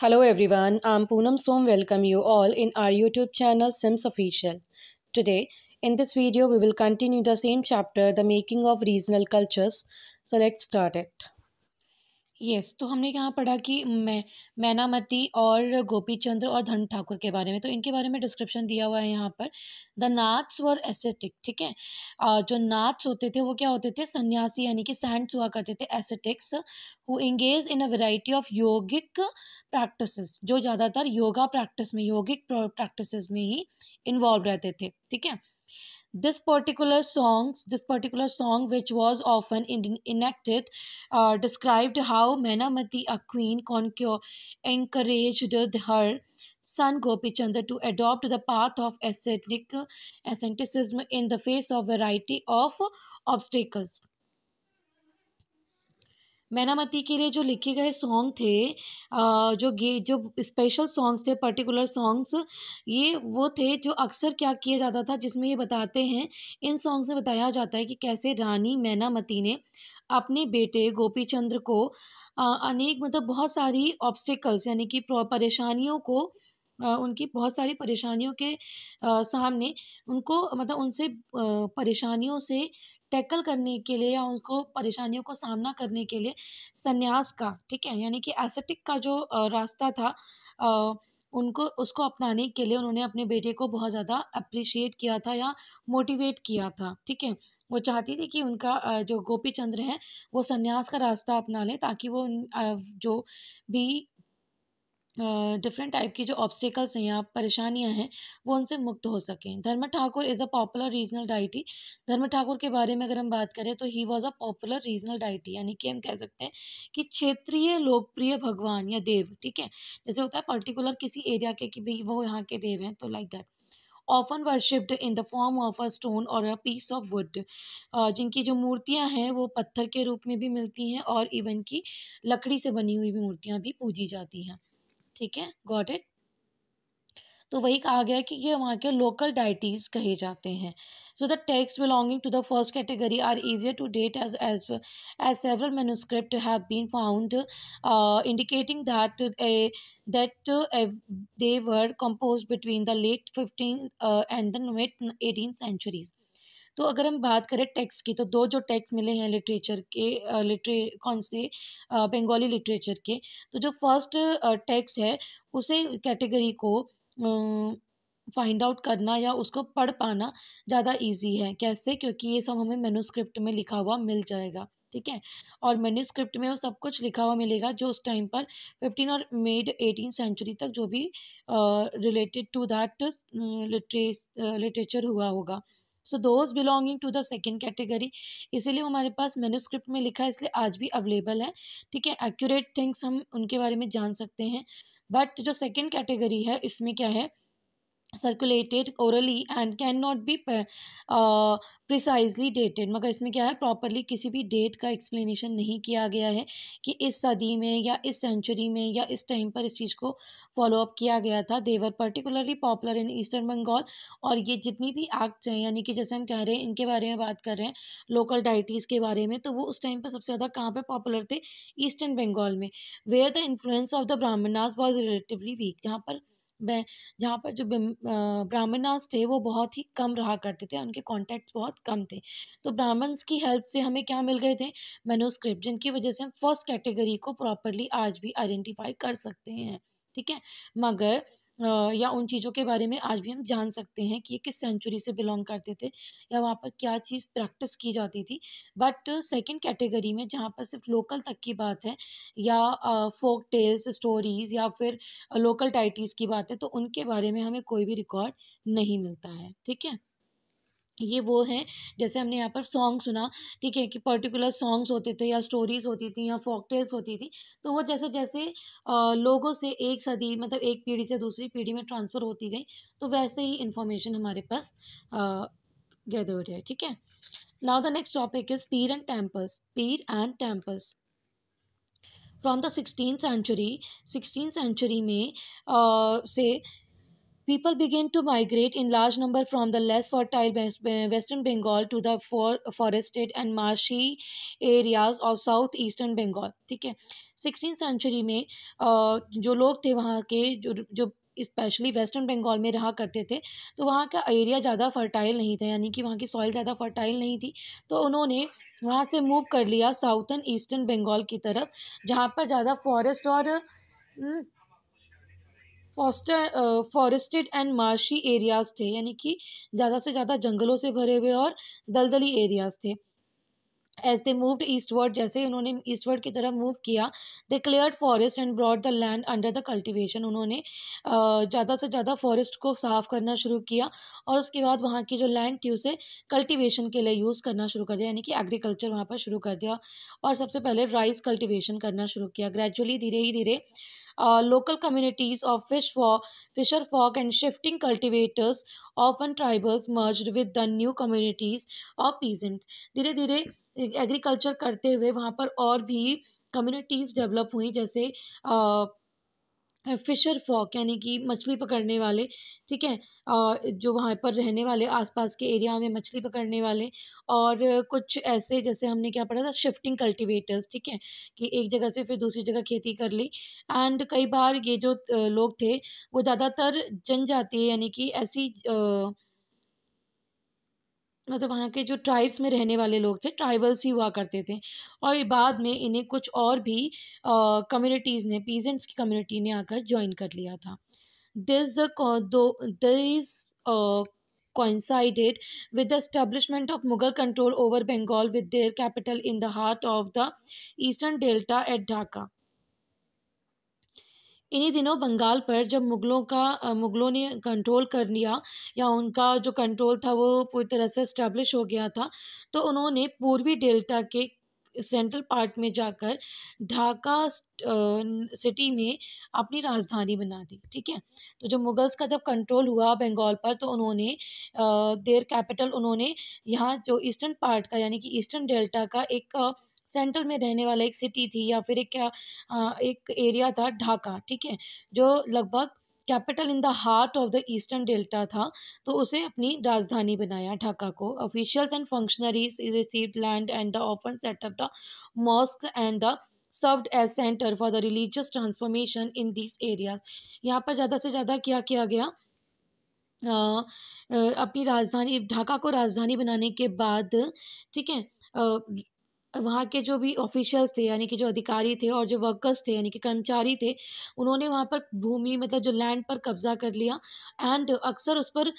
Hello everyone, I'm Poonam Som. Welcome you all in our YouTube channel Sims Official. Today, in this video, we will continue the same chapter, The Making of Regional Cultures. So let's start it. Yes तो हमने यहाँ पढ़ा कि मै मैनामती और गोपी चंद्र और धन ठाकुर के बारे में तो इनके बारे में डिस्क्रिप्शन दिया हुआ है यहाँ पर द नाथ्स वर एसेटिक ठीक है और जो नाथ्स होते थे वो क्या होते थे सन्यासी यानी कि सैंट्स हुआ करते थे ascetics who engage in a variety of yogic practice जो ज़्यादातर योगा प्रैक्टिस में योगिक प्रैक्टिस में ही इन्वॉल्व रहते थे ठीक है this particular song, this particular song which was often in, enacted uh, described how menamati a queen concure encouraged her son gopichanda to adopt the path of ascetic asceticism in the face of variety of obstacles Mainamati के लिए जो लिखे गए song थे जो गे जो special songs थे पर्टिकुलर सॉन्ग्स ये वो थे जो अक्सर क्या किया जाता था जिसमें ये बताते हैं इन सॉन्ग्स में बताया जाता है कि कैसे रानी मैनामती ने अपने बेटे गोपी चंद्र को अनेक मतलब बहुत सारी ऑब्स्टिकल्स यानी कि परेशानियों को उनकी बहुत सारी परेशानियों के सामने उनको मतलब उनसे परेशानियों से टैकल करने के लिए या उनको परेशानियों को सामना करने के लिए संन्यास का ठीक है यानी कि एसेटिक का जो रास्ता था उनको उसको अपनाने के लिए उन्होंने अपने बेटे को बहुत ज़्यादा अप्रिशिएट किया था या मोटिवेट किया था ठीक है वो चाहती थी कि उनका जो गोपी चंद्र है वो सन्यास का रास्ता अपना लें ताकि वो जो भी डिफरेंट टाइप की जो ऑब्स्टिकल्स हैं या परेशानियां हैं वो उनसे मुक्त हो सकें Dharma Thakur is a popular regional deity Dharma Thakur के बारे में अगर हम बात करें तो he was a popular regional deity यानी कि हम कह सकते हैं कि क्षेत्रीय लोकप्रिय भगवान या देव ठीक है जैसे होता है पर्टिकुलर किसी एरिया के कि भाई वो यहाँ के देव हैं तो like that often worshipped in the form of a stone और अ पीस ऑफ वुड जिनकी जो मूर्तियां हैं वो पत्थर के रूप में भी मिलती हैं और इवन की लकड़ी से बनी हुई भी मूर्तियां भी पूजी जाती हैं ठीक है गॉट इट तो वही कहा गया कि ये वहाँ के लोकल डाइटीज कहे जाते हैं so the texts belonging to the first category are easier to date as as as several manuscripts have been found indicating that that they were composed between the late fifteen and the mid eighteen centuries तो अगर हम बात करें text की तो दो जो text मिले हैं लिटरेचर के लिटरे कौन से बंगाली लिटरेचर के तो जो फर्स्ट टैक्स है उसे कैटेगरी को फाइंड आउट करना या उसको पढ़ पाना ज़्यादा इजी है कैसे क्योंकि ये सब हमें मेनूस्क्रिप्ट में लिखा हुआ मिल जाएगा ठीक है और मेन्यूस्क्रिप्ट में वो सब कुछ लिखा हुआ मिलेगा जो उस टाइम पर फिफ्टीन और मेड एटीन सेंचुरी तक जो भी रिलेटेड टू दैट लिटरेचर हुआ होगा so those belonging to the second category इसीलिए हमारे पास मेनुस्क्रिप्ट में लिखा है इसलिए आज भी अवेलेबल है ठीक है एक्यूरेट थिंग्स हम उनके बारे में जान सकते हैं बट जो सेकेंड कैटेगरी है इसमें क्या है circulated orally and can not be precisely dated मगर इसमें क्या है प्रॉपरली किसी भी डेट का एक्सप्लेनेशन नहीं किया गया है कि इस सदी में या इस सेंचुरी में या इस टाइम पर इस चीज़ को फॉलो अप किया गया था they were particularly popular in eastern Bengal और ये जितनी भी एक्ट्स हैं यानी कि जैसे हम कह रहे हैं इनके बारे में बात कर रहे हैं लोकल डाइटीज़ के बारे में तो वो उस टाइम पर सबसे ज़्यादा कहाँ पर पॉपुलर थे ईस्टर्न बंगाल में where the influence of the Brahmanas was relatively weak जहाँ पर जहाँ पर जो ब्राह्मणास थे वो बहुत ही कम रहा करते थे उनके कॉन्टैक्ट्स बहुत कम थे तो ब्राह्मण्स की हेल्प से हमें क्या मिल गए थे मेनोस्क्रिप्ट जिनकी वजह से हम फर्स्ट कैटेगरी को प्रॉपरली आज भी आइडेंटिफाई कर सकते हैं ठीक है मगर या उन चीज़ों के बारे में आज भी हम जान सकते हैं कि ये किस सेंचुरी से बिलोंग करते थे या वहाँ पर क्या चीज़ प्रैक्टिस की जाती थी बट सेकेंड कैटेगरी में जहाँ पर सिर्फ लोकल तक की बात है या फोक टेल्स स्टोरीज़ या फिर लोकल टाइटीज़ की बात है तो उनके बारे में हमें कोई भी रिकॉर्ड नहीं मिलता है ठीक है ये वो हैं जैसे हमने यहाँ पर सॉन्ग सुना ठीक है कि पर्टिकुलर सॉन्ग्स होते थे या स्टोरीज होती थी या फोक टेल्स होती थी तो वो जैसे जैसे लोगों से एक सदी मतलब एक पीढ़ी से दूसरी पीढ़ी में ट्रांसफ़र होती गई तो वैसे ही इन्फॉर्मेशन हमारे पास गैदर हो जाए ठीक है now the next topic is pir and temples pir and temples from the sixteen century sixteen century में आ, से people began to migrate in large number from the less fertile uh, western bengal to the forested and marshy areas of southeastern bengal ठीक है sixteen century में uh, जो लोग थे वहाँ के जो जो स्पेशली वेस्टर्न बंगाल में रहा करते थे तो वहाँ का एरिया ज़्यादा फर्टाइल नहीं था यानी कि वहाँ की सॉइल ज़्यादा फर्टाइल नहीं थी तो उन्होंने वहाँ से मूव कर लिया साउथर्न ईस्टर्न बंगाल की तरफ जहाँ पर ज़्यादा फॉरेस्ट और न, हम्म, फॉस्टर फॉरेस्टेड एंड मार्शी एरियाज थे यानी कि ज़्यादा से ज़्यादा जंगलों से भरे हुए और दलदली एरियाज थे एज दे मूव्ड ईस्टवर्ड जैसे उन्होंने ईस्टवर्ड की तरफ मूव किया they clear forest and brought the land under the cultivation उन्होंने uh, ज़्यादा से ज़्यादा फॉरेस्ट को साफ करना शुरू किया और उसके बाद वहाँ की जो लैंड थी उसे कल्टिवेशन के लिए यूज़ करना शुरू कर दिया यानी कि एग्रीकल्चर वहाँ पर शुरू कर दिया और सबसे पहले राइस कल्टिवेशन करना शुरू किया ग्रेजुअली धीरे ही धीरे local communities of fish for fisher folk and shifting cultivators often tribals merged with the new communities of peasants dheere dheere agriculture karte hue wahan par aur bhi communities develop hui jaise uh, fisher folk यानी कि मछली पकड़ने वाले ठीक है जो वहाँ पर रहने वाले आसपास के एरिया में मछली पकड़ने वाले और कुछ ऐसे जैसे हमने क्या पढ़ा था शिफ्टिंग कल्टीवेटर्स ठीक है कि एक जगह से फिर दूसरी जगह खेती कर ली एंड कई बार ये जो लोग थे वो ज़्यादातर जनजातीय यानी कि ऐसी मतलब वहाँ के जो ट्राइब्स में रहने वाले लोग थे ट्राइबल्स ही हुआ करते थे और बाद में इन्हें कुछ और भी कम्युनिटीज़ uh, ने पीजेंट्स की कम्युनिटी ने आकर ज्वाइन कर लिया था this though this coincided with the establishment of Mughal control over Bengal with their capital in the heart of the eastern delta at Dhaka इन्हीं दिनों बंगाल पर जब मुग़लों का मुग़लों ने कंट्रोल कर लिया या उनका जो कंट्रोल था वो पूरी तरह से इस्टेब्लिश हो गया था तो उन्होंने पूर्वी डेल्टा के सेंट्रल पार्ट में जाकर ढाका सिटी में अपनी राजधानी बना दी ठीक है तो जब मुगल्स का जब कंट्रोल हुआ बंगाल पर तो उन्होंने देर कैपिटल उन्होंने यहाँ जो ईस्टर्न पार्ट का यानी कि ईस्टर्न डेल्टा का एक सेंट्रल में रहने वाला एक सिटी थी या फिर एक क्या एक एरिया था ढाका ठीक है जो लगभग capital in the heart of the eastern delta था तो उसे अपनी राजधानी बनाया ढाका को officials and functionaries receive land and the open set up the mosque and the served as centre for the religious transformation in this areas यहाँ पर ज़्यादा से ज़्यादा क्या किया गया आ, अपनी राजधानी ढाका को राजधानी बनाने के बाद ठीक है वहाँ के जो भी ऑफिशियल्स थे यानी कि जो अधिकारी थे और जो वर्कर्स थे यानी कि कर्मचारी थे उन्होंने वहाँ पर भूमि मतलब जो लैंड पर कब्जा कर लिया एंड अक्सर उस पर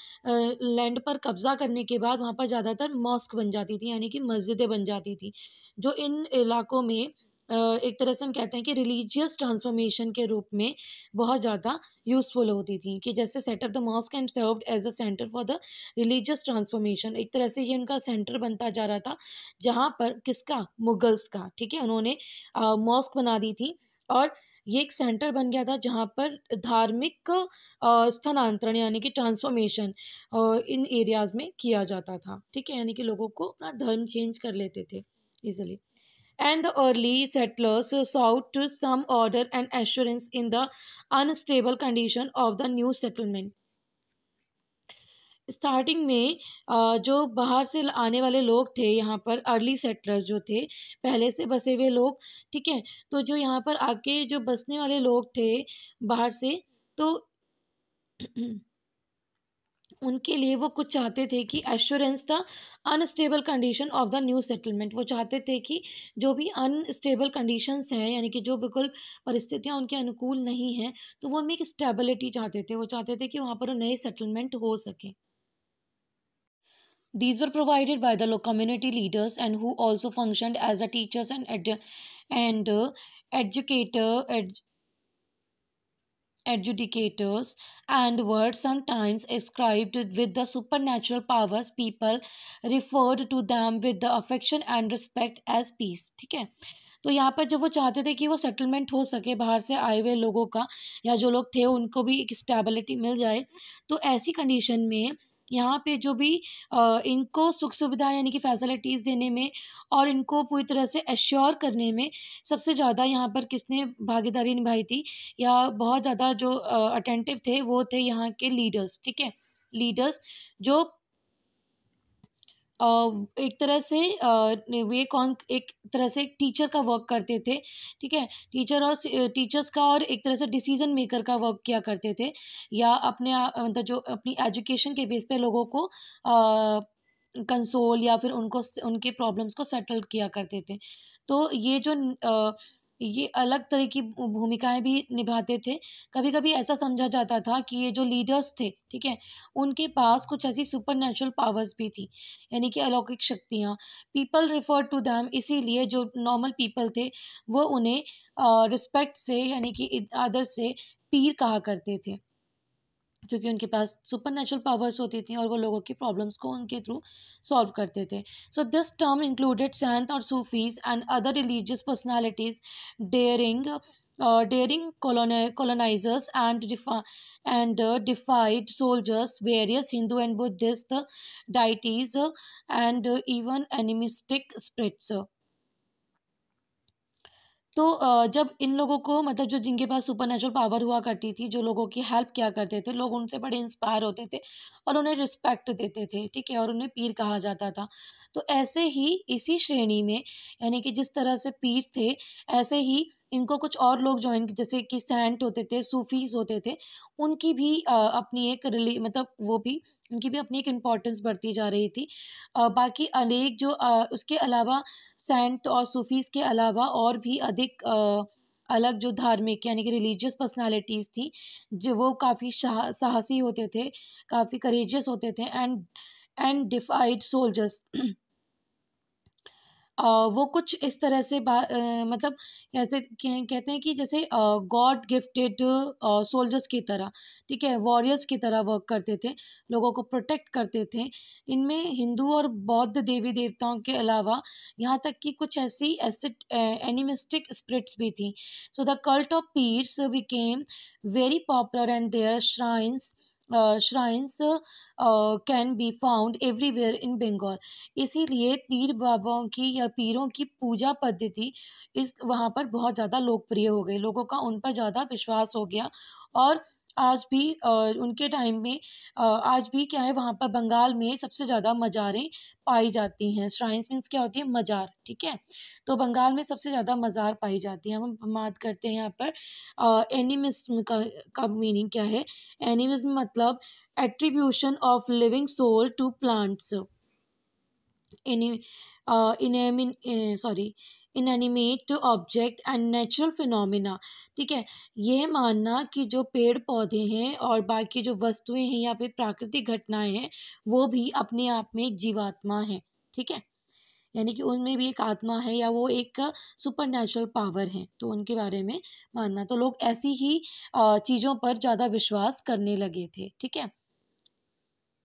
लैंड पर कब्जा करने के बाद वहाँ पर ज़्यादातर मॉस्क बन जाती थी यानी कि मस्जिदें बन जाती थी जो इन इलाकों में एक तरह से हम कहते हैं कि रिलीजियस ट्रांसफॉर्मेशन के रूप में बहुत ज़्यादा यूज़फुल होती थी कि जैसे set up the mosque and serve as a centre for the religious transformation एक तरह से ये उनका सेंटर बनता जा रहा था जहाँ पर किसका मुगल्स का ठीक है उन्होंने मॉस्क बना दी थी और ये एक सेंटर बन गया था जहाँ पर धार्मिक स्थानांतरण यानी कि ट्रांसफॉर्मेशन इन एरियाज़ में किया जाता था ठीक है यानी कि लोगों को अपना धर्म चेंज कर लेते थे easily and the early settlers sought to some order and assurance in the unstable condition of the new settlement. Starting में जो बाहर से आने वाले लोग थे यहाँ पर अर्ली सेटलर्स जो थे पहले से बसे हुए लोग ठीक है तो जो यहाँ पर आके जो बसने वाले लोग थे बाहर से तो उनके लिए वो कुछ चाहते थे कि एश्योरेंस था unstable condition of the new settlement वो चाहते थे कि जो भी अनस्टेबल कंडीशंस हैं यानी कि जो बिल्कुल परिस्थितियाँ उनके अनुकूल नहीं हैं तो वो उनमें एक स्टेबिलिटी चाहते थे वो चाहते थे कि वहाँ पर नए सेटलमेंट हो सके these were provided by the community leaders and who also function as a teachers and and educator adjudicators and were sometimes ascribed with the supernatural powers people referred to them with the affection and respect as peace theek hai तो यहाँ पर जब वो चाहते थे कि वो settlement हो सके बाहर से आए हुए लोगों का या जो लोग थे उनको भी एक स्टेबिलिटी मिल जाए तो ऐसी कंडीशन में यहाँ पे जो भी इनको सुख सुविधा यानी कि फैसिलिटीज़ देने में और इनको पूरी तरह से एश्योर करने में सबसे ज़्यादा यहाँ पर किसने भागीदारी निभाई थी या बहुत ज़्यादा जो अटेंटिव थे वो थे यहाँ के लीडर्स ठीक है लीडर्स जो एक तरह से वे कौन एक तरह से एक टीचर का वर्क करते थे ठीक है टीचर और टीचर्स का और एक तरह से डिसीजन मेकर का वर्क किया करते थे या अपने मतलब जो अपनी एजुकेशन के बेस पे लोगों को कंसोल या फिर उनको उनके प्रॉब्लम्स को सेटल किया करते थे तो ये जो ये अलग तरह की भूमिकाएं भी निभाते थे कभी कभी ऐसा समझा जाता था कि ये जो लीडर्स थे ठीक है उनके पास कुछ ऐसी सुपर नेचुरल पावर्स भी थी यानी कि अलौकिक शक्तियाँ पीपल रिफर टू दैम इसीलिए जो नॉर्मल पीपल थे वो उन्हें रिस्पेक्ट से यानी कि आदर से पीर कहा करते थे क्योंकि उनके पास सुपर नेचुरल पावर्स होती थी और वो लोगों की प्रॉब्लम्स को उनके थ्रू सॉल्व करते थे so this term included saints और Sufis and other religious personalities daring daring colonisers and and defied soldiers various Hindu and Buddhist deities and even animistic spirits तो जब इन लोगों को मतलब जो जिनके पास सुपर नेचुरल पावर हुआ करती थी जो लोगों की हेल्प किया करते थे लोग उनसे बड़े इंस्पायर होते थे और उन्हें रिस्पेक्ट देते थे ठीक है और उन्हें पीर कहा जाता था तो ऐसे ही इसी श्रेणी में यानी कि जिस तरह से पीर थे ऐसे ही इनको कुछ और लोग ज्वाइन जैसे कि सेंट होते थे सूफीज होते थे उनकी भी अपनी एक रिली मतलब वो भी उनकी भी अपनी एक इम्पोर्टेंस बढ़ती जा रही थी आ, बाकी अनेक जो आ, उसके अलावा सेंट और सूफीज़ के अलावा और भी अधिक आ, अलग जो धार्मिक यानी कि रिलीजियस पर्सनालिटीज़ थी जो वो काफ़ी साहसी होते थे काफ़ी करेजियस होते थे एंड एंड डिफाइड सोल्जर्स वो कुछ इस तरह से मतलब कैसे कहते हैं कि जैसे गॉड गिफ्टेड सोल्जर्स की तरह ठीक है वॉरियर्स की तरह वर्क करते थे लोगों को प्रोटेक्ट करते थे इनमें हिंदू और बौद्ध देवी देवताओं के अलावा यहाँ तक कि कुछ ऐसी एसिड एनिमिस्टिक स्प्रिट्स भी थी so the cult of pirs became very popular and their shrines uh, shrines uh, can be found everywhere in Bengal. इसीलिए पीर बाबाओं की या पीरों की पूजा पद्धति इस वहाँ पर बहुत ज़्यादा लोकप्रिय हो गई लोगों का उन पर ज़्यादा विश्वास हो गया और आज भी उनके टाइम में आज भी क्या है वहाँ पर बंगाल में सबसे ज़्यादा मज़ारें पाई जाती हैं श्राइन्स मीन्स क्या होती है मज़ार ठीक है तो बंगाल में सबसे ज़्यादा मज़ार पाई जाती हैं हम बात करते हैं यहाँ पर एनिमिज्म का का मीनिंग क्या है एनिमिज्म मतलब attribution of living soul to plants any inanimate sorry inanimate animate object and natural phenomena ठीक है यह मानना कि जो पेड़ पौधे हैं और बाकी जो वस्तुएं हैं या फिर प्राकृतिक घटनाएं हैं वो भी अपने आप में एक जीवात्मा है ठीक है यानी कि उनमें भी एक आत्मा है या वो एक सुपर नेचुरल पावर है तो उनके बारे में मानना तो लोग ऐसी ही चीज़ों पर ज़्यादा विश्वास करने लगे थे ठीक है